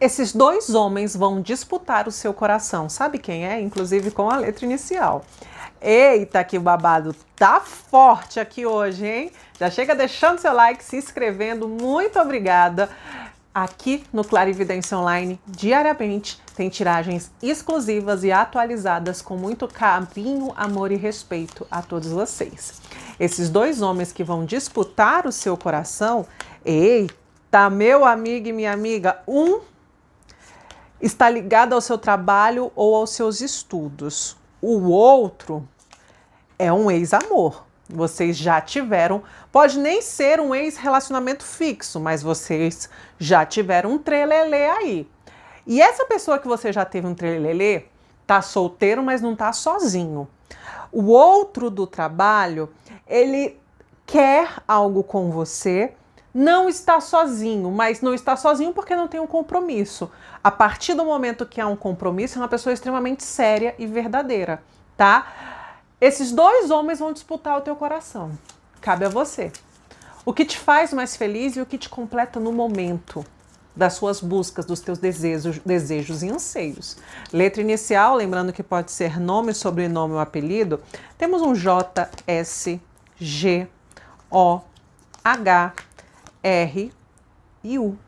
Esses dois homens vão disputar o seu coração. Sabe quem é? Inclusive com a letra inicial. Eita, que o babado tá forte aqui hoje, hein? Já chega deixando seu like, se inscrevendo. Muito obrigada. Aqui no Clarividência Online, diariamente, tem tiragens exclusivas e atualizadas com muito carinho, amor e respeito a todos vocês. Esses dois homens que vão disputar o seu coração, eita, meu amigo e minha amiga, um está ligado ao seu trabalho ou aos seus estudos. O outro é um ex-amor. Vocês já tiveram, pode nem ser um ex-relacionamento fixo, mas vocês já tiveram um trelelê aí. E essa pessoa que você já teve um trelelê, tá solteiro, mas não tá sozinho. O outro do trabalho, ele quer algo com você, não está sozinho, mas não está sozinho porque não tem um compromisso. A partir do momento que há um compromisso, é uma pessoa extremamente séria e verdadeira, tá? Esses dois homens vão disputar o teu coração. Cabe a você. O que te faz mais feliz e o que te completa no momento das suas buscas, dos teus desejos, desejos e anseios. Letra inicial, lembrando que pode ser nome, sobrenome ou apelido, temos um J, S, G, O, H, R e U.